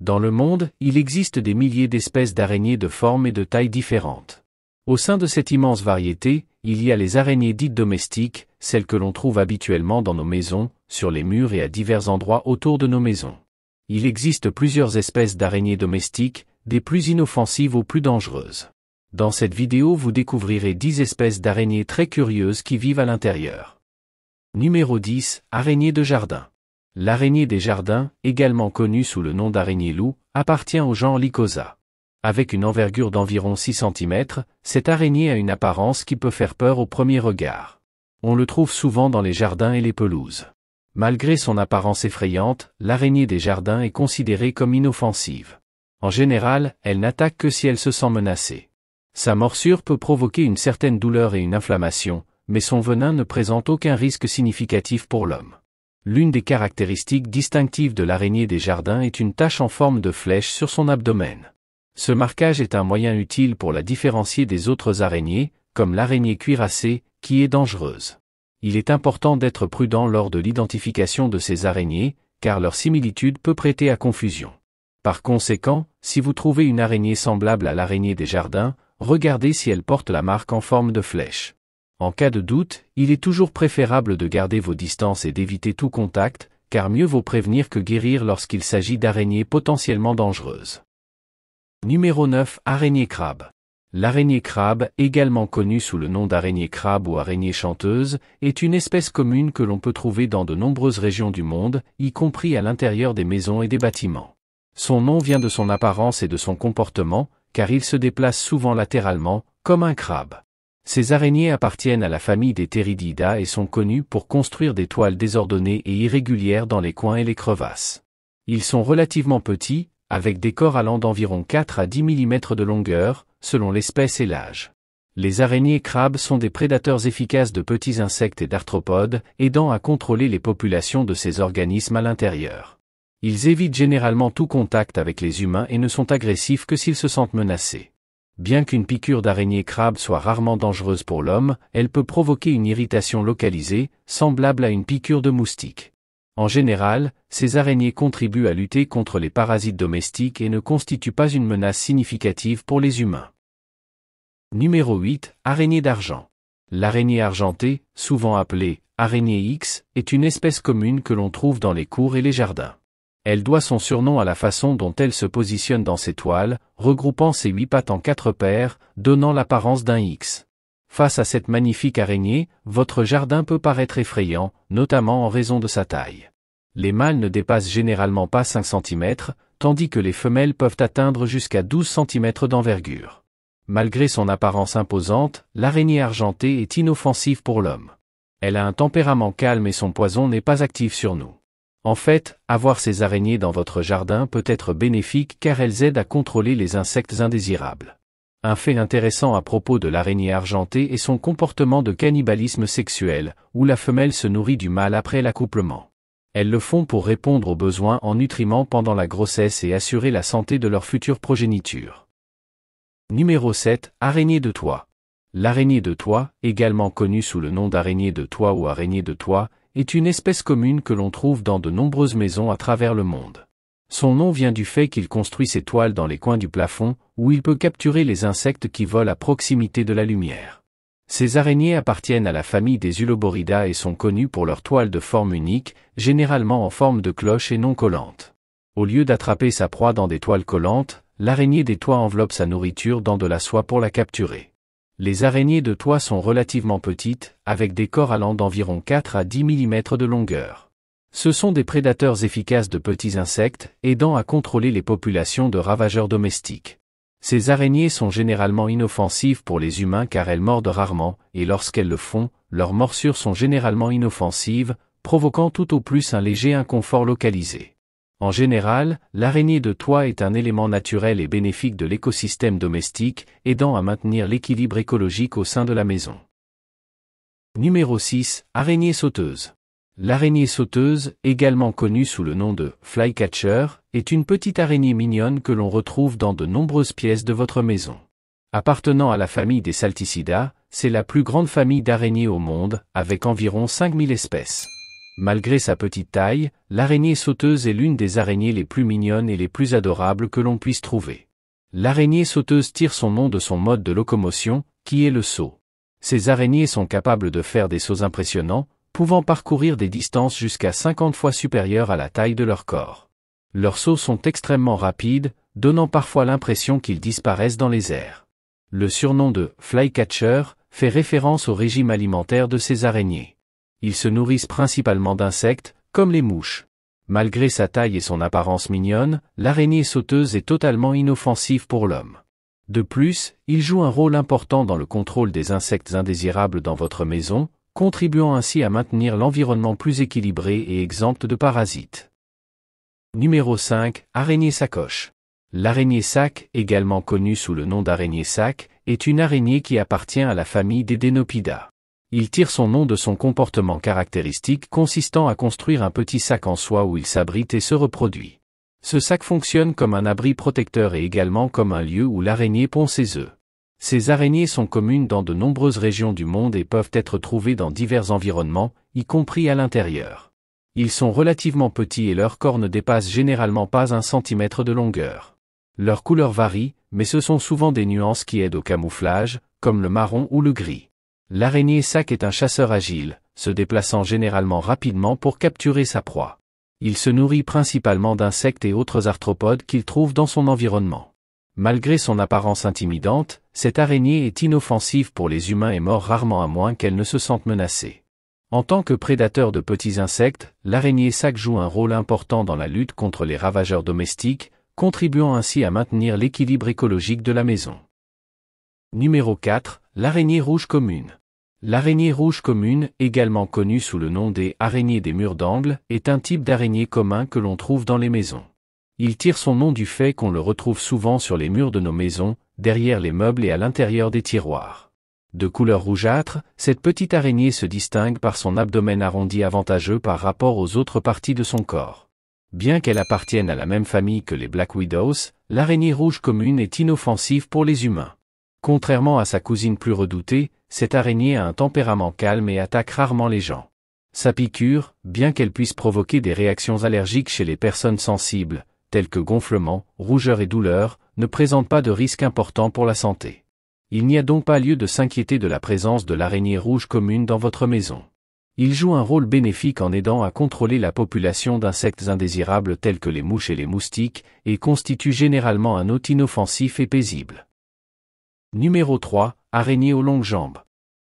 Dans le monde, il existe des milliers d'espèces d'araignées de formes et de tailles différentes. Au sein de cette immense variété, il y a les araignées dites domestiques, celles que l'on trouve habituellement dans nos maisons, sur les murs et à divers endroits autour de nos maisons. Il existe plusieurs espèces d'araignées domestiques, des plus inoffensives aux plus dangereuses. Dans cette vidéo vous découvrirez 10 espèces d'araignées très curieuses qui vivent à l'intérieur. Numéro 10. Araignées de jardin. L'araignée des jardins, également connue sous le nom d'araignée loup, appartient au genre Lycosa. Avec une envergure d'environ 6 cm, cette araignée a une apparence qui peut faire peur au premier regard. On le trouve souvent dans les jardins et les pelouses. Malgré son apparence effrayante, l'araignée des jardins est considérée comme inoffensive. En général, elle n'attaque que si elle se sent menacée. Sa morsure peut provoquer une certaine douleur et une inflammation, mais son venin ne présente aucun risque significatif pour l'homme. L'une des caractéristiques distinctives de l'araignée des jardins est une tache en forme de flèche sur son abdomen. Ce marquage est un moyen utile pour la différencier des autres araignées, comme l'araignée cuirassée, qui est dangereuse. Il est important d'être prudent lors de l'identification de ces araignées, car leur similitude peut prêter à confusion. Par conséquent, si vous trouvez une araignée semblable à l'araignée des jardins, regardez si elle porte la marque en forme de flèche. En cas de doute, il est toujours préférable de garder vos distances et d'éviter tout contact, car mieux vaut prévenir que guérir lorsqu'il s'agit d'araignées potentiellement dangereuses. Numéro 9 Araignée crabe. L'araignée crabe, également connue sous le nom d'araignée crabe ou araignée chanteuse, est une espèce commune que l'on peut trouver dans de nombreuses régions du monde, y compris à l'intérieur des maisons et des bâtiments. Son nom vient de son apparence et de son comportement, car il se déplace souvent latéralement, comme un crabe. Ces araignées appartiennent à la famille des Pteridida et sont connues pour construire des toiles désordonnées et irrégulières dans les coins et les crevasses. Ils sont relativement petits, avec des corps allant d'environ 4 à 10 mm de longueur, selon l'espèce et l'âge. Les araignées crabes sont des prédateurs efficaces de petits insectes et d'arthropodes, aidant à contrôler les populations de ces organismes à l'intérieur. Ils évitent généralement tout contact avec les humains et ne sont agressifs que s'ils se sentent menacés. Bien qu'une piqûre d'araignée crabe soit rarement dangereuse pour l'homme, elle peut provoquer une irritation localisée, semblable à une piqûre de moustique. En général, ces araignées contribuent à lutter contre les parasites domestiques et ne constituent pas une menace significative pour les humains. Numéro 8. Araignée d'argent. L'araignée argentée, souvent appelée araignée X, est une espèce commune que l'on trouve dans les cours et les jardins. Elle doit son surnom à la façon dont elle se positionne dans ses toiles, regroupant ses huit pattes en quatre paires, donnant l'apparence d'un X. Face à cette magnifique araignée, votre jardin peut paraître effrayant, notamment en raison de sa taille. Les mâles ne dépassent généralement pas 5 cm, tandis que les femelles peuvent atteindre jusqu'à 12 cm d'envergure. Malgré son apparence imposante, l'araignée argentée est inoffensive pour l'homme. Elle a un tempérament calme et son poison n'est pas actif sur nous. En fait, avoir ces araignées dans votre jardin peut être bénéfique car elles aident à contrôler les insectes indésirables. Un fait intéressant à propos de l'araignée argentée est son comportement de cannibalisme sexuel, où la femelle se nourrit du mâle après l'accouplement. Elles le font pour répondre aux besoins en nutriments pendant la grossesse et assurer la santé de leur future progéniture. Numéro 7. Araignée de toit. L'araignée de toit, également connue sous le nom d'araignée de toit ou araignée de toit, est une espèce commune que l'on trouve dans de nombreuses maisons à travers le monde. Son nom vient du fait qu'il construit ses toiles dans les coins du plafond, où il peut capturer les insectes qui volent à proximité de la lumière. Ces araignées appartiennent à la famille des Uloborida et sont connues pour leurs toiles de forme unique, généralement en forme de cloche et non collante. Au lieu d'attraper sa proie dans des toiles collantes, l'araignée des toits enveloppe sa nourriture dans de la soie pour la capturer. Les araignées de toit sont relativement petites, avec des corps allant d'environ 4 à 10 mm de longueur. Ce sont des prédateurs efficaces de petits insectes, aidant à contrôler les populations de ravageurs domestiques. Ces araignées sont généralement inoffensives pour les humains car elles mordent rarement, et lorsqu'elles le font, leurs morsures sont généralement inoffensives, provoquant tout au plus un léger inconfort localisé. En général, l'araignée de toit est un élément naturel et bénéfique de l'écosystème domestique, aidant à maintenir l'équilibre écologique au sein de la maison. Numéro 6. Araignée sauteuse. L'araignée sauteuse, également connue sous le nom de flycatcher, est une petite araignée mignonne que l'on retrouve dans de nombreuses pièces de votre maison. Appartenant à la famille des Salticida, c'est la plus grande famille d'araignées au monde, avec environ 5000 espèces. Malgré sa petite taille, l'araignée sauteuse est l'une des araignées les plus mignonnes et les plus adorables que l'on puisse trouver. L'araignée sauteuse tire son nom de son mode de locomotion, qui est le saut. Ces araignées sont capables de faire des sauts impressionnants, pouvant parcourir des distances jusqu'à 50 fois supérieures à la taille de leur corps. Leurs sauts sont extrêmement rapides, donnant parfois l'impression qu'ils disparaissent dans les airs. Le surnom de flycatcher fait référence au régime alimentaire de ces araignées. Ils se nourrissent principalement d'insectes, comme les mouches. Malgré sa taille et son apparence mignonne, l'araignée sauteuse est totalement inoffensive pour l'homme. De plus, il joue un rôle important dans le contrôle des insectes indésirables dans votre maison, contribuant ainsi à maintenir l'environnement plus équilibré et exempt de parasites. Numéro 5. Araignée sacoche. L'araignée sac, également connue sous le nom d'araignée sac, est une araignée qui appartient à la famille des Denopida il tire son nom de son comportement caractéristique consistant à construire un petit sac en soie où il s'abrite et se reproduit. Ce sac fonctionne comme un abri protecteur et également comme un lieu où l'araignée pond ses œufs. Ces araignées sont communes dans de nombreuses régions du monde et peuvent être trouvées dans divers environnements, y compris à l'intérieur. Ils sont relativement petits et leur corps ne dépasse généralement pas un centimètre de longueur. Leur couleur varie, mais ce sont souvent des nuances qui aident au camouflage, comme le marron ou le gris. L'araignée sac est un chasseur agile, se déplaçant généralement rapidement pour capturer sa proie. Il se nourrit principalement d'insectes et autres arthropodes qu'il trouve dans son environnement. Malgré son apparence intimidante, cette araignée est inoffensive pour les humains et mord rarement à moins qu'elle ne se sente menacée. En tant que prédateur de petits insectes, l'araignée sac joue un rôle important dans la lutte contre les ravageurs domestiques, contribuant ainsi à maintenir l'équilibre écologique de la maison. Numéro 4. L'araignée rouge commune. L'araignée rouge commune, également connue sous le nom des araignées des murs d'angle, est un type d'araignée commun que l'on trouve dans les maisons. Il tire son nom du fait qu'on le retrouve souvent sur les murs de nos maisons, derrière les meubles et à l'intérieur des tiroirs. De couleur rougeâtre, cette petite araignée se distingue par son abdomen arrondi avantageux par rapport aux autres parties de son corps. Bien qu'elle appartienne à la même famille que les Black Widows, l'araignée rouge commune est inoffensive pour les humains. Contrairement à sa cousine plus redoutée, cette araignée a un tempérament calme et attaque rarement les gens. Sa piqûre, bien qu'elle puisse provoquer des réactions allergiques chez les personnes sensibles, telles que gonflement, rougeur et douleur, ne présente pas de risque important pour la santé. Il n'y a donc pas lieu de s'inquiéter de la présence de l'araignée rouge commune dans votre maison. Il joue un rôle bénéfique en aidant à contrôler la population d'insectes indésirables tels que les mouches et les moustiques, et constitue généralement un hôte inoffensif et paisible. Numéro 3. Araignée aux longues jambes.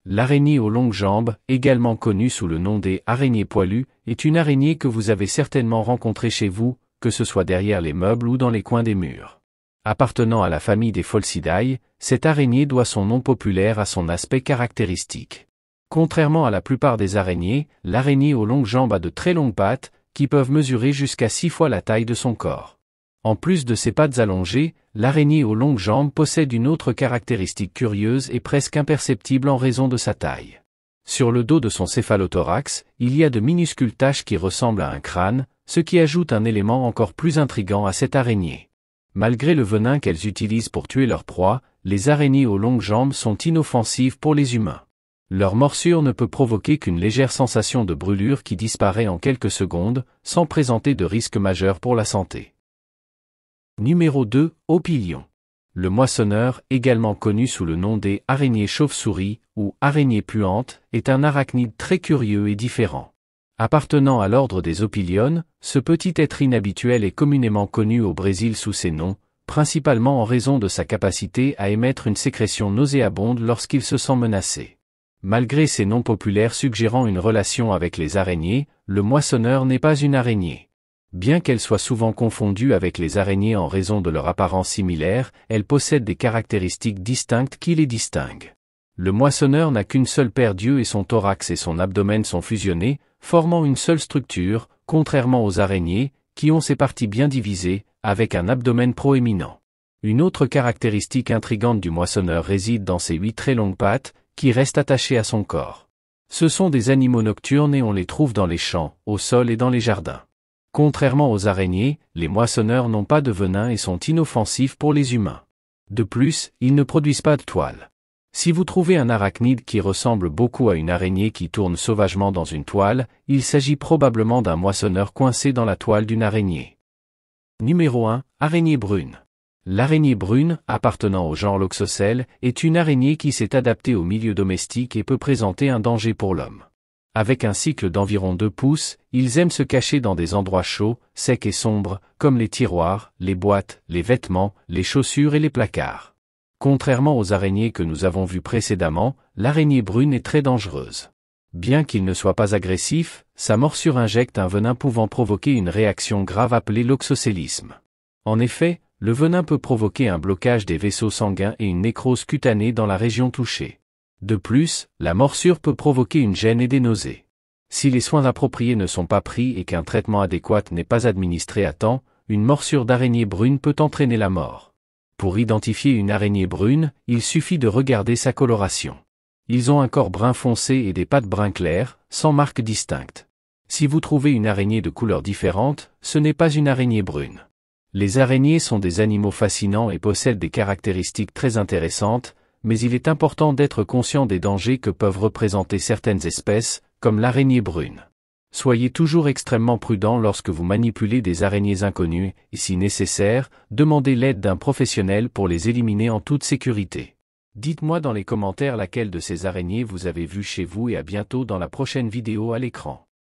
L'araignée aux longues jambes, également connue sous le nom des araignées poilues, est une araignée que vous avez certainement rencontrée chez vous, que ce soit derrière les meubles ou dans les coins des murs. Appartenant à la famille des Folsidae, cette araignée doit son nom populaire à son aspect caractéristique. Contrairement à la plupart des araignées, l'araignée aux longues jambes a de très longues pattes, qui peuvent mesurer jusqu'à six fois la taille de son corps. En plus de ses pattes allongées, l'araignée aux longues jambes possède une autre caractéristique curieuse et presque imperceptible en raison de sa taille. Sur le dos de son céphalothorax, il y a de minuscules taches qui ressemblent à un crâne, ce qui ajoute un élément encore plus intrigant à cette araignée. Malgré le venin qu'elles utilisent pour tuer leur proie, les araignées aux longues jambes sont inoffensives pour les humains. Leur morsure ne peut provoquer qu'une légère sensation de brûlure qui disparaît en quelques secondes, sans présenter de risque majeur pour la santé. Numéro 2, Opilion. Le moissonneur, également connu sous le nom des araignées chauves-souris ou araignées puantes, est un arachnide très curieux et différent. Appartenant à l'ordre des opiliones, ce petit être inhabituel est communément connu au Brésil sous ses noms, principalement en raison de sa capacité à émettre une sécrétion nauséabonde lorsqu'il se sent menacé. Malgré ses noms populaires suggérant une relation avec les araignées, le moissonneur n'est pas une araignée. Bien qu'elles soient souvent confondues avec les araignées en raison de leur apparence similaire, elles possèdent des caractéristiques distinctes qui les distinguent. Le moissonneur n'a qu'une seule paire d'yeux et son thorax et son abdomen sont fusionnés, formant une seule structure, contrairement aux araignées, qui ont ses parties bien divisées, avec un abdomen proéminent. Une autre caractéristique intrigante du moissonneur réside dans ses huit très longues pattes, qui restent attachées à son corps. Ce sont des animaux nocturnes et on les trouve dans les champs, au sol et dans les jardins. Contrairement aux araignées, les moissonneurs n'ont pas de venin et sont inoffensifs pour les humains. De plus, ils ne produisent pas de toile. Si vous trouvez un arachnide qui ressemble beaucoup à une araignée qui tourne sauvagement dans une toile, il s'agit probablement d'un moissonneur coincé dans la toile d'une araignée. Numéro 1. Araignée brune. L'araignée brune, appartenant au genre Loxocèle, est une araignée qui s'est adaptée au milieu domestique et peut présenter un danger pour l'homme. Avec un cycle d'environ 2 pouces, ils aiment se cacher dans des endroits chauds, secs et sombres, comme les tiroirs, les boîtes, les vêtements, les chaussures et les placards. Contrairement aux araignées que nous avons vues précédemment, l'araignée brune est très dangereuse. Bien qu'il ne soit pas agressif, sa morsure injecte un venin pouvant provoquer une réaction grave appelée l'oxocélisme. En effet, le venin peut provoquer un blocage des vaisseaux sanguins et une nécrose cutanée dans la région touchée. De plus, la morsure peut provoquer une gêne et des nausées. Si les soins appropriés ne sont pas pris et qu'un traitement adéquat n'est pas administré à temps, une morsure d'araignée brune peut entraîner la mort. Pour identifier une araignée brune, il suffit de regarder sa coloration. Ils ont un corps brun foncé et des pattes brun clair, sans marque distincte. Si vous trouvez une araignée de couleur différente, ce n'est pas une araignée brune. Les araignées sont des animaux fascinants et possèdent des caractéristiques très intéressantes, mais il est important d'être conscient des dangers que peuvent représenter certaines espèces, comme l'araignée brune. Soyez toujours extrêmement prudent lorsque vous manipulez des araignées inconnues, et si nécessaire, demandez l'aide d'un professionnel pour les éliminer en toute sécurité. Dites-moi dans les commentaires laquelle de ces araignées vous avez vue chez vous et à bientôt dans la prochaine vidéo à l'écran.